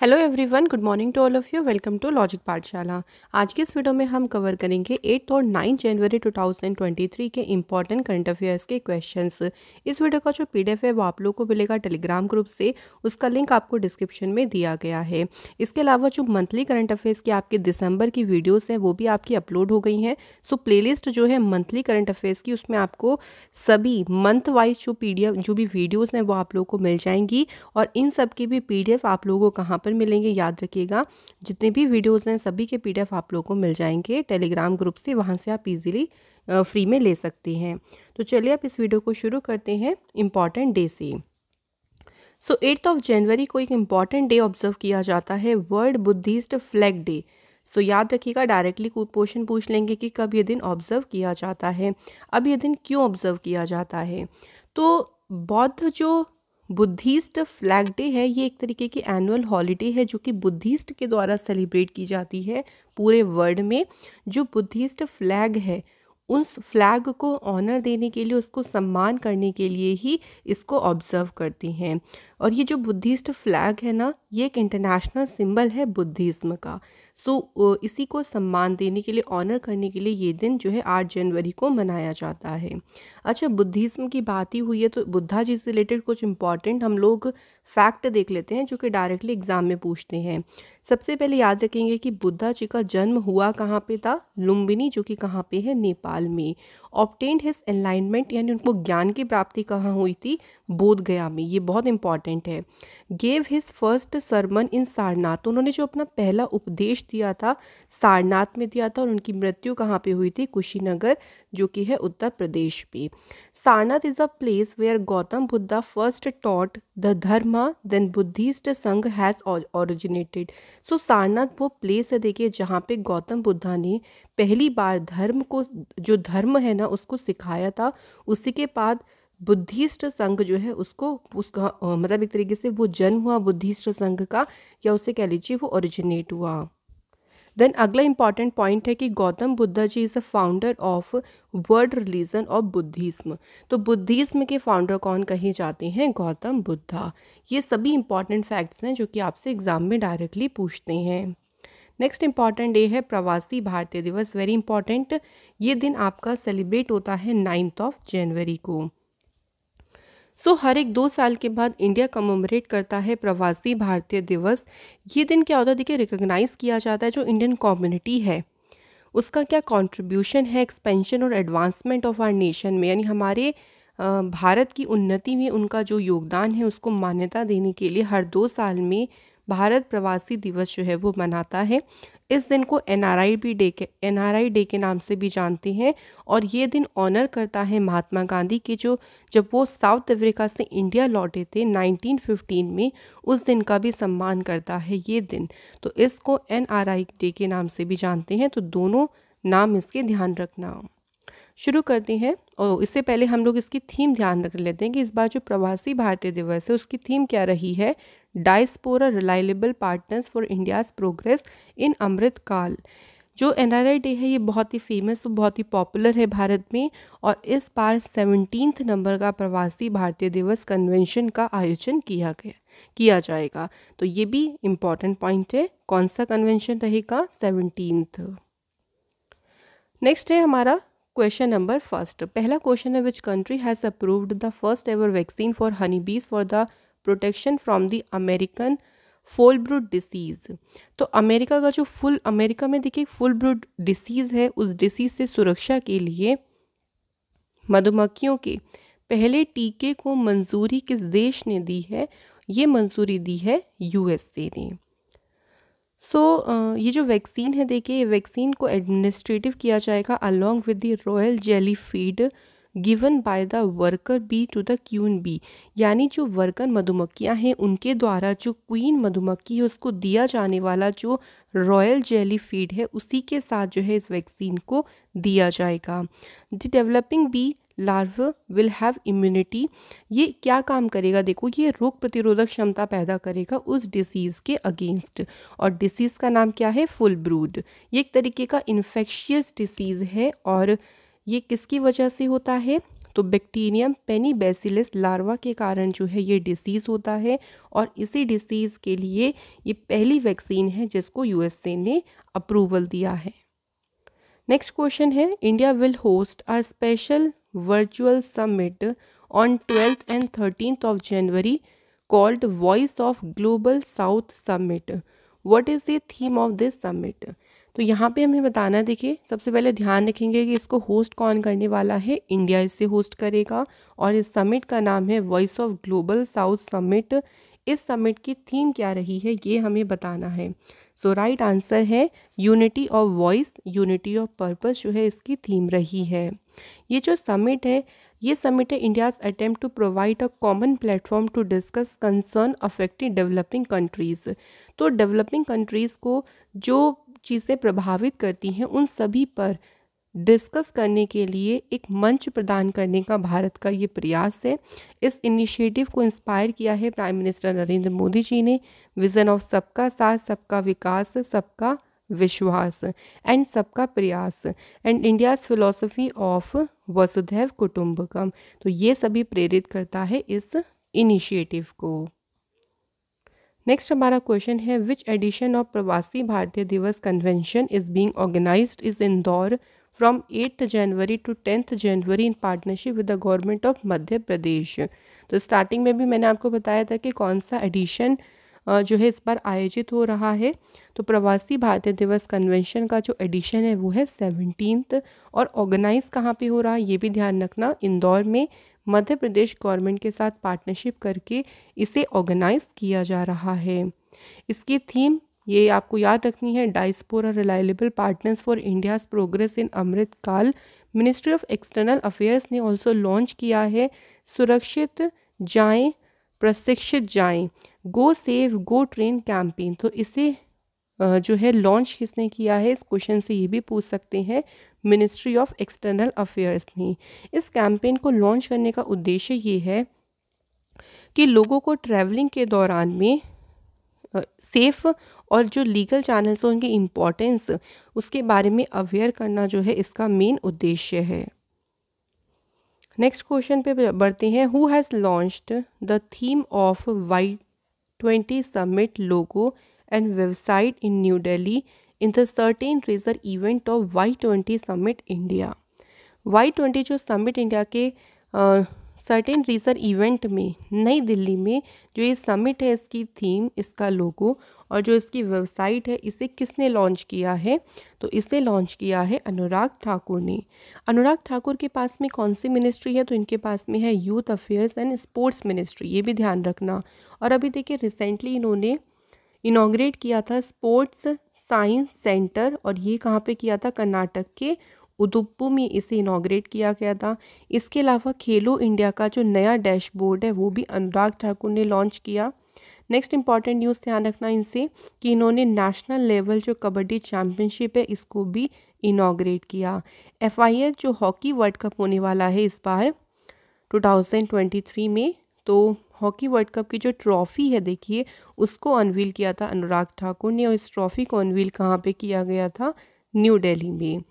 hello everyone good morning to all of you welcome to logic Pathshala आज की इस video में हम कवर करेंगे एट्थ और नाइन्थ जनवरी 2023 के इंपॉर्टेंट करंट अफेयर्स के क्वेश्चंस इस वीडियो का जो पीडीएफ है वो आप लोग को मिलेगा टेलीग्राम ग्रुप से उसका लिंक आपको डिस्क्रिप्शन में दिया गया है इसके अलावा जो मंथली करंट अफेयर्स की आपके दिसंबर की वीडियोज़ हैं वो भी आपकी अपलोड हो गई हैं सो प्ले जो है मंथली करंट अफेयर्स की उसमें आपको सभी मंथ वाइज जो पी जो भी वीडियोज़ हैं वो आप लोग को मिल जाएंगी और इन सब की भी पी आप लोगों को कहाँ पर मिलेंगे याद रखिएगा जितने भी वीडियोस हैं सभी के पीडीएफ आप लोगों को मिल जाएंगे टेलीग्राम ग्रुप से वहाँ से आप इजीली फ्री में ले सकते हैं तो चलिए आप इस वीडियो को शुरू करते हैं इम्पॉर्टेंट डे से सो एट्थ ऑफ जनवरी को एक इम्पॉर्टेंट डे ऑब्जर्व किया जाता है world Buddhist flag day so so, याद रखिएगा डायरेक्टली क्वेश्चन पूछ लेंगे कि कब ये दिन ऑब्जर्व किया जाता है अब ये दिन क्यों ऑब्जर्व किया जाता है तो बौद्ध जो बुद्धिस्ट फ्लैग डे है ये एक तरीके की एनुअल हॉलीडे है जो कि बुद्धिस्ट के द्वारा सेलिब्रेट की जाती है पूरे वर्ल्ड में जो बुद्धिस्ट फ्लैग है उस फ्लैग को ऑनर देने के लिए उसको सम्मान करने के लिए ही इसको ऑब्जर्व करती हैं और ये जो बुद्धिस्ट फ्लैग है ना ये एक इंटरनेशनल सिंबल है बुद्धिज़्म का सो so, इसी को सम्मान देने के लिए ऑनर करने के लिए ये दिन जो है आठ जनवरी को मनाया जाता है अच्छा बुद्धिज़्म की बात ही हुई है तो बुद्धा जी से रिलेटेड कुछ इंपॉर्टेंट हम लोग फैक्ट देख लेते हैं जो कि डायरेक्टली एग्ज़ाम में पूछते हैं सबसे पहले याद रखेंगे कि बुद्धा जी का जन्म हुआ कहाँ पे था लुम्बिनी जो कि कहाँ पे है नेपाल में ऑप्टेंड हिस्स एनलाइनमेंट यानी उनको ज्ञान की प्राप्ति कहाँ हुई थी बोधगया में ये बहुत इंपॉर्टेंट है gave his first sermon in Sarnath उन्होंने जो अपना पहला उपदेश दिया था सारनाथ में दिया था और उनकी मृत्यु कहाँ पे हुई थी कुशीनगर जो कि है उत्तर प्रदेश पे Sarnath is a place where Gautam Buddha first taught the dharma then Buddhist sangha has originated so Sarnath वो प्लेस है देखिए जहाँ पे गौतम बुद्धा ने पहली बार धर्म को जो धर्म है ना उसको सिखाया था उसी के बाद बुद्धिस्ट संघ जो है उसको उसका मतलब एक तरीके से वो जन्म हुआ बुद्धिस्ट संघ का या उसे कह लीजिए वो ओरिजिनेट हुआ देन अगला इंपॉर्टेंट पॉइंट है कि Gautam Buddha ji is a founder of world religion of Buddhism तो बुद्धिज़्म के फाउंडर कौन कहे जाते हैं गौतम बुद्धा ये सभी इंपॉर्टेंट फैक्ट्स हैं जो कि आपसे एग्जाम में डायरेक्टली पूछते हैं नेक्स्ट इंपॉर्टेंट डे है प्रवासी भारतीय दिवस वेरी इंपॉर्टेंट ये दिन आपका सेलिब्रेट होता है नाइन्थ ऑफ जनवरी को सो हर एक दो साल के बाद इंडिया कमोमरेट करता है प्रवासी भारतीय दिवस ये दिन क्या होता है देखिए रिकोगनाइज किया जाता है जो इंडियन कम्युनिटी है उसका क्या कंट्रीब्यूशन है एक्सपेंशन और एडवांसमेंट ऑफ आर नेशन में यानी हमारे भारत की उन्नति में उनका जो योगदान है उसको मान्यता देने के लिए हर दो साल में भारत प्रवासी दिवस जो है वो मनाता है इस दिन को एन आर आई भी डे के एन आर आई डे के नाम से भी जानते हैं और ये दिन ऑनर करता है महात्मा गांधी के जो जब वो साउथ अफ्रीका से इंडिया लौटे थे 1915 में उस दिन का भी सम्मान करता है ये दिन तो इसको एन आर आई डे के नाम से भी जानते हैं तो दोनों नाम इसके ध्यान रखना शुरू करते हैं और इससे पहले हम लोग इसकी थीम ध्यान रख लेते हैं कि इस बार जो प्रवासी भारतीय दिवस है उसकी थीम क्या रही है diaspora reliable partners for India's progress in Amrit Kaal जो एन डे है ये बहुत ही फेमस और बहुत ही पॉपुलर है भारत में और इस बार सेवनटीन नंबर का प्रवासी भारतीय दिवस कन्वेंशन का आयोजन किया गया किया जाएगा तो ये भी इम्पॉर्टेंट पॉइंट है कौन सा कन्वेंशन रहेगा सेवनटीन नेक्स्ट है हमारा क्वेश्चन नंबर फर्स्ट पहला क्वेश्चन है which country has approved the first ever vaccine for honey bees for the protection from the American foulbrood disease तो अमेरिका का जो फुल अमेरिका में देखिए फुल ब्रूड डिसीज़ है उस डिसीज़ से सुरक्षा के लिए मधुमक्खियों के पहले टीके को मंजूरी किस देश ने दी है ये मंजूरी दी है यूएसए ने सो so, ये जो वैक्सीन है देखिए ये वैक्सीन को एडमिनिस्ट्रेटिव किया जाएगा along with the royal jelly feed given by the worker bee to the queen bee यानी जो वर्कर मधुमक्खियां हैं उनके द्वारा जो क्वीन मधुमक्खी है उसको दिया जाने वाला जो रॉयल जेली फीड है उसी के साथ जो है इस वैक्सीन को दिया जाएगा the developing bee larvae will have immunity ये क्या काम करेगा देखो ये रोग प्रतिरोधक क्षमता पैदा करेगा उस डिसीज़ के अगेंस्ट और डिसीज़ का नाम क्या है फुल ब्रूड ये एक तरीके का इन्फेक्शियस डिसीज़ है और ये किसकी वजह से होता है तो बैक्टीरियम पेनीबेसिलस लार्वा के कारण जो है ये डिसीज़ होता है और इसी डिसीज़ के लिए ये पहली वैक्सीन है जिसको यूएसए ने अप्रूवल दिया है नेक्स्ट क्वेश्चन है India will host a special virtual summit on twelfth and thirteen of January called voice of global south summit what is the theme of this summit तो यहाँ पे हमें बताना देखिए सबसे पहले ध्यान रखेंगे कि इसको होस्ट कौन करने वाला है इंडिया इसे होस्ट करेगा और इस समिट का नाम है voice of global south summit इस समिट की थीम क्या रही है ये हमें बताना है सो राइट आंसर है unity of voice unity of purpose जो है इसकी थीम रही है ये जो समिट है ये समिट है India's attempt to provide a common platform to discuss concern affecting developing countries तो डेवलपिंग कंट्रीज़ को जो चीज़ें प्रभावित करती हैं उन सभी पर डिस्कस करने के लिए एक मंच प्रदान करने का भारत का ये प्रयास है इस इनिशिएटिव को इंस्पायर किया है प्राइम मिनिस्टर नरेंद्र मोदी जी ने विज़न ऑफ सबका साथ सबका विकास सबका विश्वास एंड सबका प्रयास एंड इंडियाज़ फिलोसफी ऑफ वसुधैव कुटुंबकम तो ये सभी प्रेरित करता है इस इनिशिएटिव को नेक्स्ट हमारा क्वेश्चन है which edition of Pravasi Bharatiya Divas convention is being organise is Indore from eighth January to tenth January in partnership with the government of Madhya Pradesh तो स्टार्टिंग में भी मैंने आपको बताया था कि कौन सा एडिशन जो है इस बार आयोजित हो रहा है तो प्रवासी भारतीय दिवस कन्वेंशन का जो एडिशन है वो है सेवनटीन्थ और ऑर्गेनाइज़ कहाँ पे हो रहा है ये भी ध्यान रखना इंदौर में मध्य प्रदेश गवर्नमेंट के साथ पार्टनरशिप करके इसे ऑर्गेनाइज किया जा रहा है इसकी थीम ये आपको याद रखनी है diaspora reliable partners for India's progress in Amrit Kaal ministry of external affairs ने ऑल्सो लॉन्च किया है सुरक्षित जाएं प्रशिक्षित जाएं go safe go train campaign तो इसे जो है लॉन्च किसने किया है इस क्वेश्चन से ये भी पूछ सकते हैं मिनिस्ट्री ऑफ एक्सटर्नल अफेयर्स ने इस कैंपेन को लॉन्च करने का उद्देश्य ये है कि लोगों को ट्रैवलिंग के दौरान में सेफ़ और जो लीगल चैनल्स हैं उनकी इम्पोर्टेंस उसके बारे में अवेयर करना जो है इसका मेन उद्देश्य है नेक्स्ट क्वेश्चन पे बढ़ते हैं who has launched the theme of Y twenty summit logo and website in New Delhi in the curtain raiser event of Y twenty summit India Y twenty जो समिट इंडिया के curtain raiser event में नई दिल्ली में जो ये summit है इसकी theme इसका लोगो और जो इसकी वेबसाइट है इसे किसने लॉन्च किया है तो इसे लॉन्च किया है अनुराग ठाकुर ने अनुराग ठाकुर के पास में कौन सी मिनिस्ट्री है तो इनके पास में है youth affairs and sports ministry ये भी ध्यान रखना और अभी देखिए रिसेंटली इन्होंने इनाग्रेट किया था स्पोर्ट्स साइंस सेंटर और ये कहाँ पे किया था कर्नाटक के उदुप्पू में इसे इनाग्रेट किया गया था इसके अलावा खेलो इंडिया का जो नया डैशबोर्ड है वो भी अनुराग ठाकुर ने लॉन्च किया नेक्स्ट इंपॉर्टेंट न्यूज़ ध्यान रखना इनसे कि इन्होंने नेशनल लेवल जो कबड्डी चैम्पियनशिप है इसको भी इनाग्रेट किया एफ जो हॉकी वर्ल्ड कप होने वाला है इस बार 2023 में तो हॉकी वर्ल्ड कप की जो ट्रॉफ़ी है देखिए उसको अनवील किया था अनुराग ठाकुर ने और इस ट्रॉफ़ी को अनवील कहाँ पे किया गया था न्यू दिल्ली में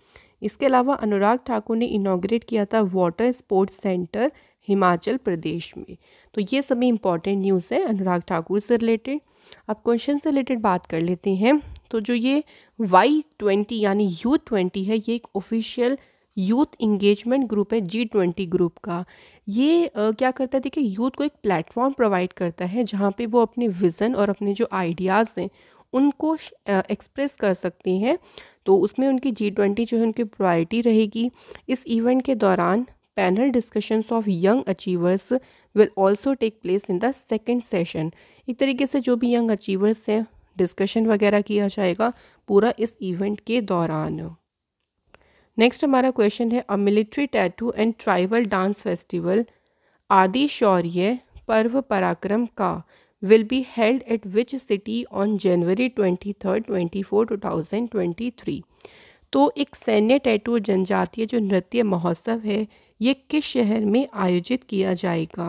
इसके अलावा अनुराग ठाकुर ने इनाग्रेट किया था water sports centre Himachal Pradesh में तो ये सभी इंपॉर्टेंट न्यूज़ है अनुराग ठाकुर से रिलेटेड अब क्वेश्चन से रिलेटेड बात कर लेते हैं तो जो ये वाई ट्वेंटी यानी यू ट्वेंटी है ये एक ऑफिशियल यूथ इंगेजमेंट ग्रुप है जी ट्वेंटी ग्रुप का ये आ, क्या करता है देखिए यूथ को एक प्लेटफॉर्म प्रोवाइड करता है जहाँ पे वो अपने विज़न और अपने जो आइडियाज़ हैं उनको एक्सप्रेस कर सकती हैं तो उसमें उनकी जी ट्वेंटी जो है उनकी प्रायोरिटी रहेगी इस इवेंट के दौरान panel discussions of young achievers will also take place in the second session एक तरीके से जो भी यंग अचीवर्स हैं डिस्कशन वगैरह किया जाएगा पूरा इस इवेंट के दौरान नेक्स्ट हमारा क्वेश्चन है a military tattoo and tribal dance festival Aadi Shaurya Parv Parakram Ka will be held at which city on January twenty third twenty four two thousand twenty three तो एक सैन्य टैटू जनजातीय जो नृत्य महोत्सव है ये किस शहर में आयोजित किया जाएगा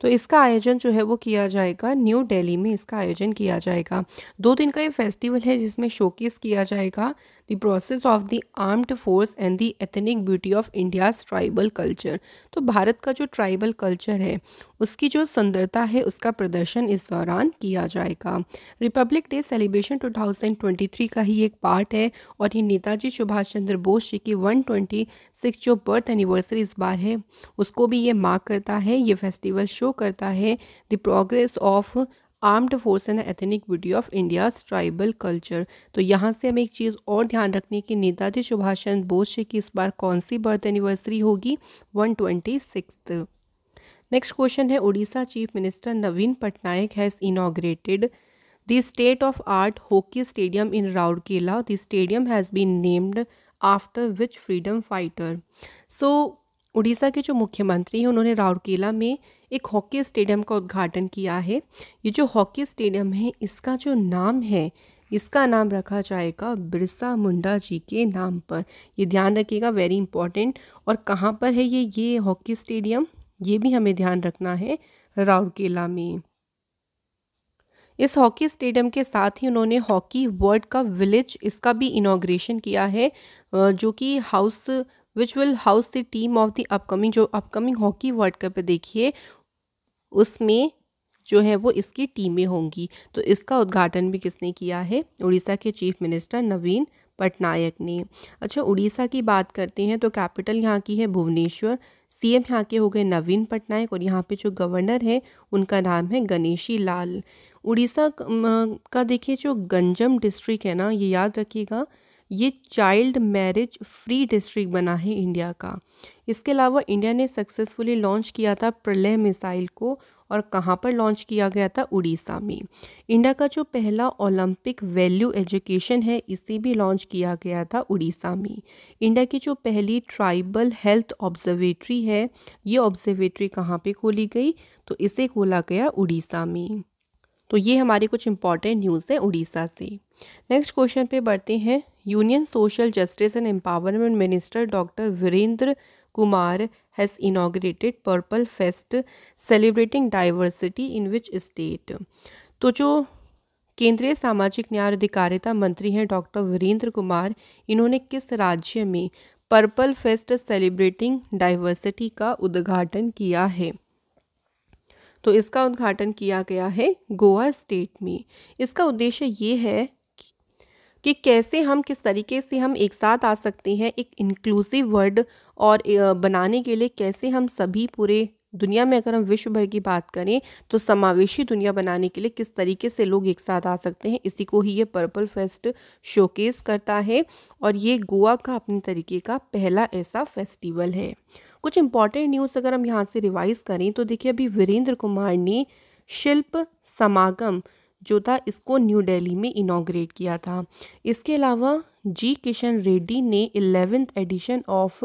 तो इसका आयोजन जो है वो किया जाएगा न्यू दिल्ली में इसका आयोजन किया जाएगा दो दिन का ये फेस्टिवल है जिसमें शोकेस किया जाएगा the process of the armed force and the ethnic beauty of India's tribal culture तो भारत का जो ट्राइबल कल्चर है उसकी जो सुंदरता है उसका प्रदर्शन इस दौरान किया जाएगा रिपब्लिक डे सेलिब्रेशन 2023 का ही एक पार्ट है और ये नेताजी सुभाष चंद्र बोस जी की 126 जो बर्थ एनिवर्सरी इस बार है उसको भी ये मार्क करता है ये फेस्टिवल शो करता है the progress of armed force and ethnic beauty of India tribal culture तो यहाँ से हमें एक चीज़ और ध्यान रखनी है कि नेताजी सुभाष चंद्र बोस जी की इस बार कौन सी बर्थ एनिवर्सरी होगी one twenty six next question है Odisha chief minister Naveen Patnaik has inaugurated the state of art hockey stadium in Rourkela the stadium has been named after which freedom fighter so Odisha के जो मुख्यमंत्री हैं उन्होंने राउरकेला में एक हॉकी स्टेडियम का उद्घाटन किया है ये जो हॉकी स्टेडियम है इसका जो नाम है इसका नाम रखा जाएगा बिरसा मुंडा जी के नाम पर ये ध्यान रखिएगा वेरी इंपॉर्टेंट और कहाँ पर है ये ये हॉकी स्टेडियम ये भी हमें ध्यान रखना है राउरकेला में इस हॉकी स्टेडियम के साथ ही उन्होंने हॉकी वर्ल्ड का विलेज इसका भी इनाग्रेशन किया है जो कि house which will house the team of the upcoming जो अपकमिंग हॉकी वर्ल्ड कप देखिए उसमें जो है वो इसकी टीमें होंगी तो इसका उद्घाटन भी किसने किया है उड़ीसा के चीफ मिनिस्टर नवीन पटनायक ने अच्छा उड़ीसा की बात करते हैं तो कैपिटल यहाँ की है भुवनेश्वर सीएम यहाँ के हो गए नवीन पटनायक और यहाँ पे जो गवर्नर है उनका नाम है गणेशी लाल उड़ीसा का देखिए जो गंजम डिस्ट्रिक्ट है ना ये याद रखिएगा ये चाइल्ड मैरिज फ्री डिस्ट्रिक्ट बना है इंडिया का इसके अलावा इंडिया ने सक्सेसफुली लॉन्च किया था प्रलय मिसाइल को और कहाँ पर लॉन्च किया गया था उड़ीसा में इंडिया का जो पहला ओलंपिक वैल्यू एजुकेशन है इसे भी लॉन्च किया गया था उड़ीसा में इंडिया की जो पहली ट्राइबल हेल्थ ऑब्जर्वेटरी है ये ऑब्जर्वेटरी कहाँ पे खोली गई तो इसे खोला गया उड़ीसा में तो ये हमारी कुछ इंपॉर्टेंट न्यूज़ है उड़ीसा से नेक्स्ट क्वेश्चन पे बढ़ते हैं union social justice and empowerment minister doctor Virendra Kumar has inaugurated purple fest celebrating diversity in which state तो जो केंद्रीय सामाजिक न्याय अधिकारिता मंत्री हैं डॉक्टर वीरेंद्र कुमार इन्होंने किस राज्य में पर्पल फेस्ट सेलिब्रेटिंग डाइवर्सिटी का उद्घाटन किया है तो इसका उद्घाटन किया गया है गोवा स्टेट में इसका उद्देश्य ये है कि कैसे हम किस तरीके से हम एक साथ आ सकते हैं एक इंक्लूसिव वर्ल्ड और बनाने के लिए कैसे हम सभी पूरे दुनिया में अगर हम विश्व भर की बात करें तो समावेशी दुनिया बनाने के लिए किस तरीके से लोग एक साथ आ सकते हैं इसी को ही ये पर्पल फेस्ट शोकेस करता है और ये गोवा का अपने तरीके का पहला ऐसा फेस्टिवल है कुछ इंपॉर्टेंट न्यूज़ अगर हम यहाँ से रिवाइज़ करें तो देखिए अभी वीरेंद्र कुमार ने शिल्प समागम जो था इसको न्यू दिल्ली में इनाग्रेट किया था इसके अलावा जी किशन रेड्डी ने eleventh edition of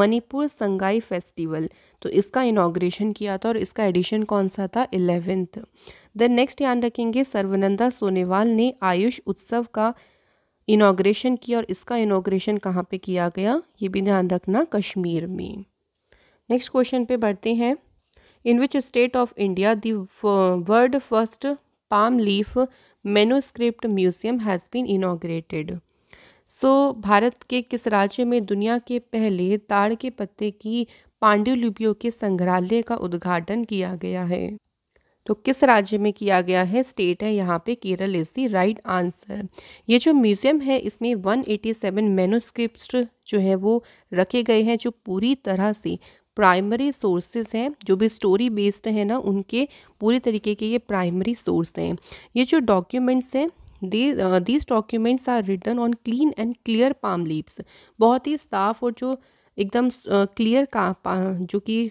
Manipur Sangai festival तो इसका इनाग्रेशन किया था और इसका एडिशन कौन सा था इलेवेंथ देन नेक्स्ट ध्यान रखेंगे सर्वनंदा सोनेवाल ने आयुष उत्सव का इनाग्रेशन किया और इसका इनाग्रेशन कहाँ पे किया गया ये भी ध्यान रखना कश्मीर में नेक्स्ट क्वेश्चन पे बढ़ते हैं in which state of India दर्ल्ड first palm leaf manuscript museum has been inaugurated so Bharat के किस राज्य में दुनिया के पहले ताड़ के पत्ते की पांडुलिपियों के संग्रहालय का उद्घाटन किया गया है तो किस राज्य में किया गया है स्टेट है यहाँ पे Kerala is the right answer ये जो म्यूज़ियम है इसमें 187 एटी जो है वो रखे गए हैं जो पूरी तरह से प्राइमरी सोर्सेज हैं जो भी स्टोरी बेस्ड हैं ना उनके पूरे तरीके के ये प्राइमरी सोर्स हैं ये जो डॉक्यूमेंट्स हैं these documents are written on clean and clear palm leaves बहुत ही साफ और जो एकदम क्लियर uh, का जो कि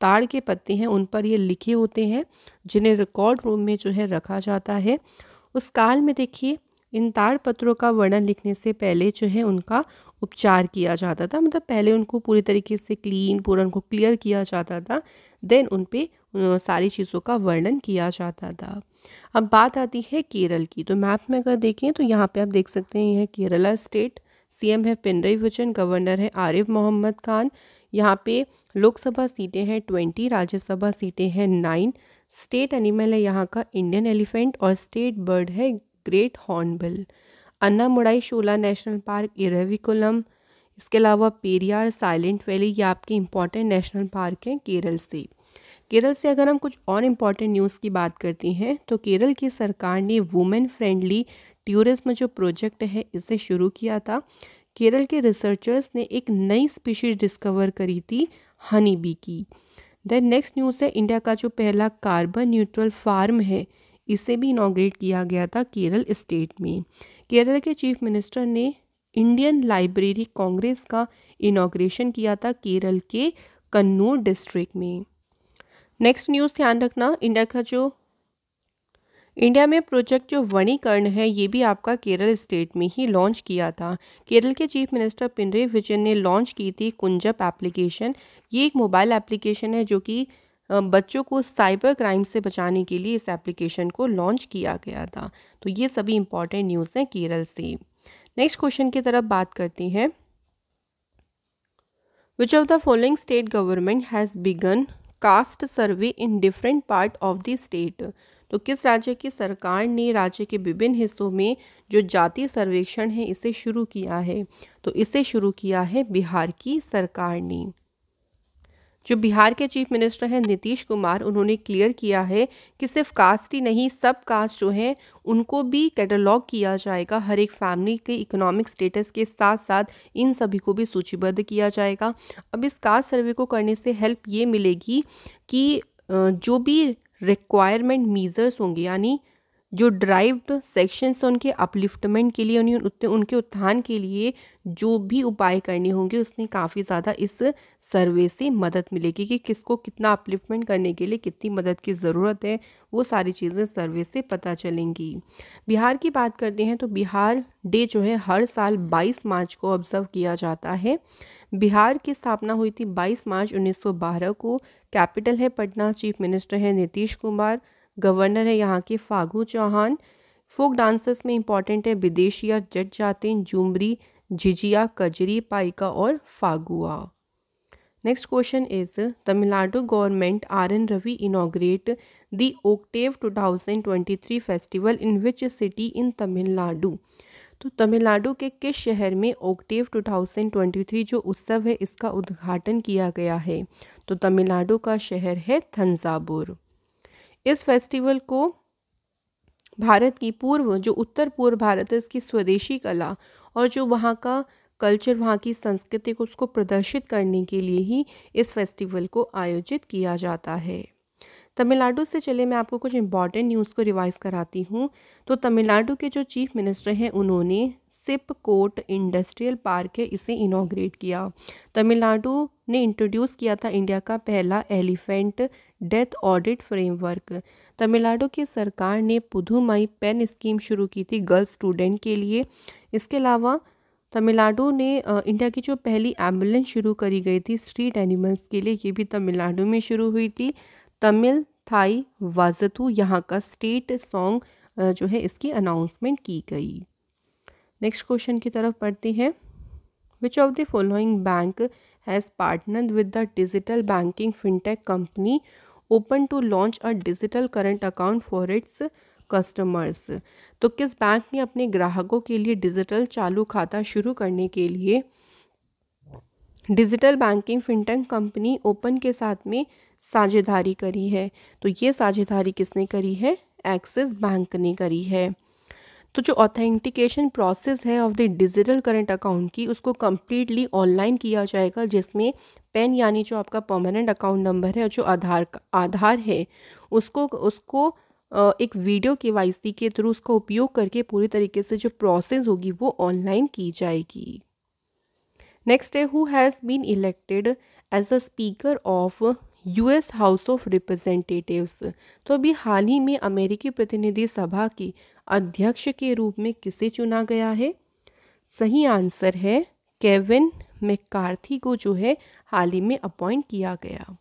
ताड़ के पत्ते हैं उन पर ये लिखे होते हैं जिन्हें रिकॉर्ड रूम में जो है रखा जाता है उस काल में देखिए इन पत्रों का वर्णन लिखने से पहले जो है उनका उपचार किया जाता था मतलब पहले उनको पूरी तरीके से क्लीन पूरा उनको क्लियर किया जाता था देन उन पे सारी चीज़ों का वर्णन किया जाता था अब बात आती है केरल की तो मैप में अगर देखें तो यहाँ पे आप देख सकते हैं यह केरला स्टेट सीएम है पिनरई विजन गवर्नर है आरिफ मोहम्मद खान यहाँ पे लोकसभा सीटें हैं ट्वेंटी राज्यसभा सीटें हैं नाइन स्टेट एनिमल है यहाँ का इंडियन एलिफेंट और स्टेट बर्ड है great hornbill Anamudi Shola national park Eravikulam इसके अलावा पेरियार साइलेंट वैली ये आपके इम्पॉर्टेंट नेशनल पार्क हैं केरल से केरल से अगर हम कुछ और इम्पॉर्टेंट न्यूज़ की बात करते हैं तो केरल की सरकार ने वुमेन फ्रेंडली टूरिज्म जो प्रोजेक्ट है इसे शुरू किया था केरल के रिसर्चर्स ने एक नई स्पीशीज डिस्कवर करी थी हनी बी की देन नेक्स्ट न्यूज़ है इंडिया का जो पहला कार्बन न्यूट्रल फार्म है इसे भी इनाग्रेट किया गया था केरल स्टेट में केरल के चीफ मिनिस्टर ने इंडियन लाइब्रेरी कांग्रेस का इनाग्रेशन किया था केरल के कन्नूर डिस्ट्रिक्ट में नेक्स्ट न्यूज़ ध्यान रखना इंडिया का जो इंडिया में प्रोजेक्ट जो वणीकरण है ये भी आपका केरल स्टेट में ही लॉन्च किया था केरल के चीफ मिनिस्टर पिनरे विजन ने लॉन्च की थी कुंजप एप्लीकेशन ये एक मोबाइल एप्लीकेशन है जो कि बच्चों को साइबर क्राइम से बचाने के लिए इस एप्लीकेशन को लॉन्च किया गया था तो ये सभी इंपॉर्टेंट न्यूज़ हैं केरल से नेक्स्ट क्वेश्चन की तरफ बात करती हैं which of the following state government has begun caste survey in different part of the state तो किस राज्य की सरकार ने राज्य के विभिन्न हिस्सों में जो जाति सर्वेक्षण है इसे शुरू किया है तो इसे शुरू किया है बिहार की सरकार ने जो बिहार के चीफ मिनिस्टर हैं नीतीश कुमार उन्होंने क्लियर किया है कि सिर्फ कास्ट ही नहीं सब कास्ट जो हैं उनको भी कैटलॉग किया जाएगा हर एक फैमिली के इकोनॉमिक स्टेटस के साथ साथ इन सभी को भी सूचीबद्ध किया जाएगा अब इस कास्ट सर्वे को करने से हेल्प ये मिलेगी कि जो भी रिक्वायरमेंट मीजर्स होंगे यानी जो ड्राइव्ड सेक्शंस हैं उनके अपलिफ्टमेंट के लिए उन्हें उनके उत्थान के लिए जो भी उपाय करने होंगे उसमें काफ़ी ज़्यादा इस सर्वे से मदद मिलेगी कि किसको कितना अपलिफ्टमेंट करने के लिए कितनी मदद की ज़रूरत है वो सारी चीज़ें सर्वे से पता चलेंगी बिहार की बात करते हैं तो बिहार डे जो है हर साल 22 मार्च को ऑब्जर्व किया जाता है बिहार की स्थापना हुई थी 22 मार्च 1912 को कैपिटल है पटना चीफ मिनिस्टर हैं नीतीश कुमार गवर्नर है यहाँ के फागू चौहान फोक डांसेस में इंपॉर्टेंट है विदेशिया जट जाते जुमरी झिझिया कजरी पाइका और Phagua next question is Tamil Nadu government R N Ravi inaugurate the octave 2023 festival in which city in Tamil Nadu तो तमिलनाडु के किस शहर में ओक्टेव 2023 जो उत्सव है इसका उद्घाटन किया गया है तो तमिलनाडु का शहर है थंजाबुर इस फेस्टिवल को भारत की पूर्व जो उत्तर पूर्व भारत है इसकी स्वदेशी कला और जो वहाँ का कल्चर वहाँ की संस्कृति को उसको प्रदर्शित करने के लिए ही इस फेस्टिवल को आयोजित किया जाता है तमिलनाडु से चले मैं आपको कुछ इम्पॉर्टेंट न्यूज़ को रिवाइज़ कराती हूँ तो तमिलनाडु के जो चीफ मिनिस्टर हैं उन्होंने सिपकोट इंडस्ट्रियल पार्क है इसे इनोग्रेट किया तमिलनाडु ने इंट्रोड्यूस किया था इंडिया का पहला elephant death audit framework Tamil Nadu की सरकार ने पुधुमाई पेन स्कीम शुरू की थी गर्ल्स स्टूडेंट के लिए इसके अलावा तमिलनाडु ने इंडिया की जो पहली एम्बुलेंस शुरू करी गई थी स्ट्रीट एनिमल्स के लिए ये भी तमिलनाडु में शुरू हुई थी तमिल थाई वाजतु यहाँ का स्टेट सॉन्ग जो है इसकी अनाउंसमेंट की गई नेक्स्ट क्वेश्चन की तरफ पढ़ते हैं which of the following bank has partner with the digital banking fintech company Open to launch a digital current account for its customers तो किस बैंक ने अपने ग्राहकों के लिए डिजिटल चालू खाता शुरू करने के लिए digital banking fintech company Open के साथ में साझेदारी करी है तो ये साझेदारी किसने करी है एक्सिस बैंक ने करी है तो जो ऑथेंटिकेशन प्रोसेस है of the digital current account की उसको कम्प्लीटली ऑनलाइन किया जाएगा जिसमें पेन यानी जो आपका परमानेंट अकाउंट नंबर है और जो आधार आधार है उसको उसको एक वीडियो के वाई के थ्रू उसका उपयोग करके पूरी तरीके से जो प्रोसेस होगी वो ऑनलाइन की जाएगी नेक्स्ट है who has been elected as a speaker of US house of representatives तो अभी हाल ही में अमेरिकी प्रतिनिधि सभा की अध्यक्ष के रूप में किसे चुना गया है सही आंसर है केविन मैकार्थी को जो है हाल ही में अपॉइंट किया गया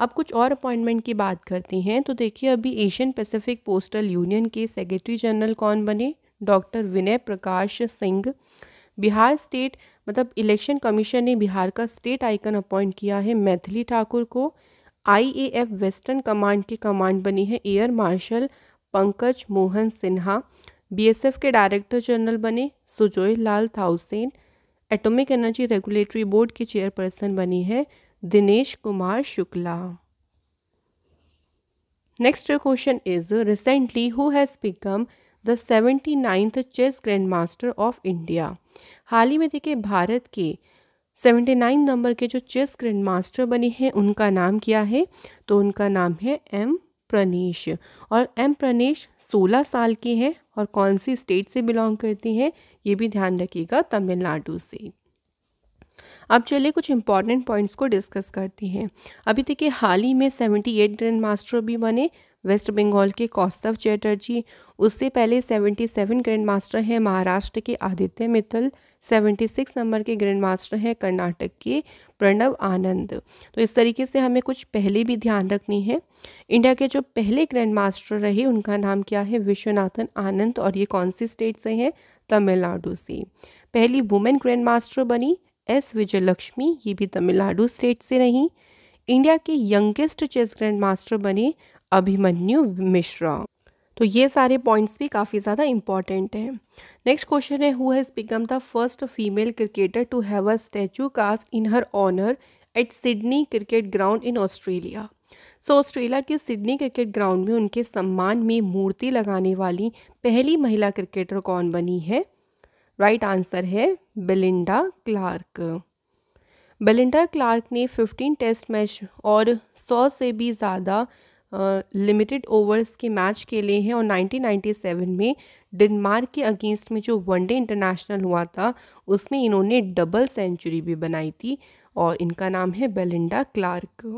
अब कुछ और अपॉइंटमेंट की बात करते हैं तो देखिए अभी एशियन पैसिफिक पोस्टल यूनियन के सेक्रेटरी जनरल कौन बने डॉक्टर विनय प्रकाश सिंह बिहार स्टेट मतलब इलेक्शन कमीशन ने बिहार का स्टेट आइकन अपॉइंट किया है मैथिली ठाकुर को आईएएफ वेस्टर्न कमांड की कमांड बनी है air marshal Pankaj Mohan Sinha BSF के डायरेक्टर जनरल बने Sujoy Lal Thaosen atomic energy regulatory board की चेयरपर्सन बनी है Dinesh Kumar Shukla next question is recently who has become the seventy ninth chess grand master of India हाल ही में देखिए भारत के सेवेंटी नाइन नंबर के जो चेस ग्रैंड मास्टर बने हैं उनका नाम क्या है तो उनका नाम है एम प्रनेश और एम प्रनेश सोलह साल की हैं और कौन सी स्टेट से बिलोंग करती हैं ये भी ध्यान रखिएगा तमिलनाडु से अब चलिए कुछ इंपॉर्टेंट पॉइंट्स को डिस्कस करती हैं अभी देखिए हाल ही में सेवेंटी एट ग्रैंड मास्टर भी बने वेस्ट बंगाल के कौस्तव चैटर्जी उससे पहले 77 ग्रैंड मास्टर हैं महाराष्ट्र के आदित्य मित्तल 76 नंबर के ग्रैंड मास्टर हैं कर्नाटक के प्रणव आनंद तो इस तरीके से हमें कुछ पहले भी ध्यान रखनी है इंडिया के जो पहले ग्रैंड मास्टर रहे उनका नाम क्या है विश्वनाथन आनंद और ये कौन सी स्टेट से हैं तमिलनाडु से पहली वुमेन ग्रैंड मास्टर बनी एस विजयलक्ष्मी ये भी तमिलनाडु स्टेट से रहीं इंडिया के यंगेस्ट चेस ग्रैंड मास्टर बने अभिमन्यु मिश्रा तो ये सारे पॉइंट्स भी काफ़ी ज़्यादा इंपॉर्टेंट हैं नेक्स्ट क्वेश्चन है who has become the first female cricketer to have a statue cast in her honour at Sydney cricket ground in Australia so Australia के सिडनी क्रिकेट ग्राउंड में उनके सम्मान में मूर्ति लगाने वाली पहली महिला क्रिकेटर कौन बनी है राइट right आंसर है बेलिंडा क्लार्क बेलिंडा क्लार्क ने 15 टेस्ट मैच और 100 से भी ज़्यादा लिमिटेड ओवर्स के मैच खेले हैं और 1997 में डेनमार्क के अगेंस्ट में जो वनडे इंटरनेशनल हुआ था उसमें इन्होंने डबल सेंचुरी भी बनाई थी और इनका नाम है बेलिंडा क्लार्क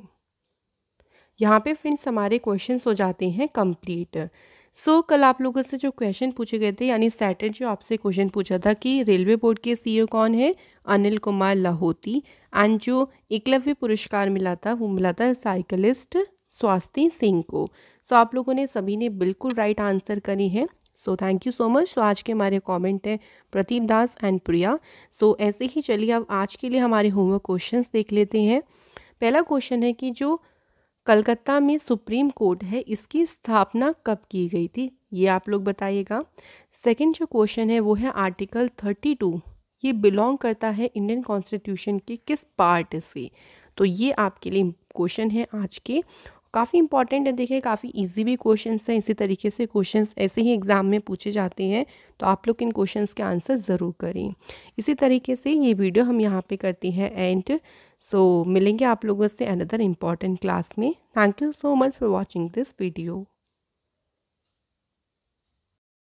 यहाँ पे फ्रेंड्स हमारे क्वेश्चंस हो जाते हैं कंप्लीट सो so, कल आप लोगों से जो क्वेश्चन पूछे गए थे यानी सैटरडे जो आपसे क्वेश्चन पूछा था कि रेलवे बोर्ड के सीईओ e कौन है अनिल कुमार लाहौती एंड जो एकलव्य पुरस्कार मिला था वो मिला था साइकिलिस्ट स्वास्तिन सिंह को सो आप लोगों ने सभी ने बिल्कुल राइट आंसर करी है so thank you so much so आज के हमारे कमेंट हैं प्रतीप दास एंड प्रिया सो so, ऐसे ही चलिए अब आज के लिए हमारे होमवर्क क्वेश्चंस देख लेते हैं पहला क्वेश्चन है कि जो कलकत्ता में सुप्रीम कोर्ट है इसकी स्थापना कब की गई थी ये आप लोग बताइएगा सेकंड जो क्वेश्चन है वो है आर्टिकल थर्टी टू ये बिलोंग करता है इंडियन कॉन्स्टिट्यूशन के किस पार्ट से तो ये आपके लिए क्वेश्चन है आज के काफ़ी इंपॉर्टेंट है देखिए काफ़ी इजी भी क्वेश्चंस हैं इसी तरीके से क्वेश्चंस ऐसे ही एग्ज़ाम में पूछे जाते हैं तो आप लोग इन क्वेश्चंस के आंसर ज़रूर करें इसी तरीके से ये वीडियो हम यहाँ पे करते हैं एंड सो मिलेंगे आप लोगों से अनदर इम्पॉर्टेंट क्लास में thank you so much for watching this video